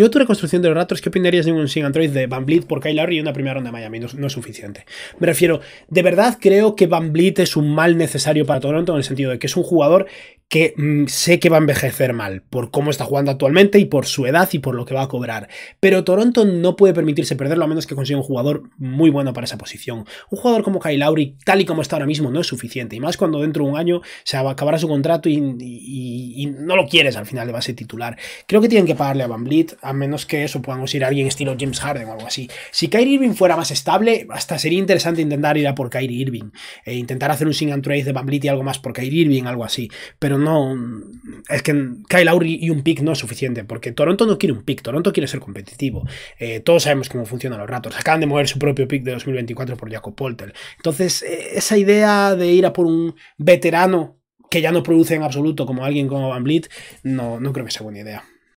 Yo tu reconstrucción de los ratos? ¿qué opinarías de un sin Android de Van Vliet por Kyle y una primera ronda de Miami? No, es suficiente. Me refiero, de verdad creo que Van Bleed es un mal necesario para Toronto en el sentido de que es un jugador que mm, sé que va a envejecer mal por cómo está jugando actualmente y por su edad y por lo que va a cobrar. Pero Toronto no puede permitirse perderlo a menos que consiga un jugador muy bueno para esa posición. Un jugador como Kyle Lowry, tal y como está ahora mismo, no es suficiente. Y más cuando dentro de un año se acabará su contrato y, no lo quieres al final de base titular. Creo que tienen que pagarle a Van Vliet a menos que eso podamos ir a alguien estilo James Harden o algo así. Si Kyrie Irving fuera más estable, hasta sería interesante intentar ir a por Kyrie Irving. E intentar hacer un single and Trade de Van y algo más por Kyrie Irving, algo así. Pero no, es que Kyle Lowry y un pick no es suficiente, porque Toronto no quiere un pick, Toronto quiere ser competitivo. Eh, todos sabemos cómo funcionan los ratos Acaban de mover su propio pick de 2024 por Jacob Polter. Entonces, eh, esa idea de ir a por un veterano que ya no produce en absoluto como alguien como Van no, no creo que sea buena idea.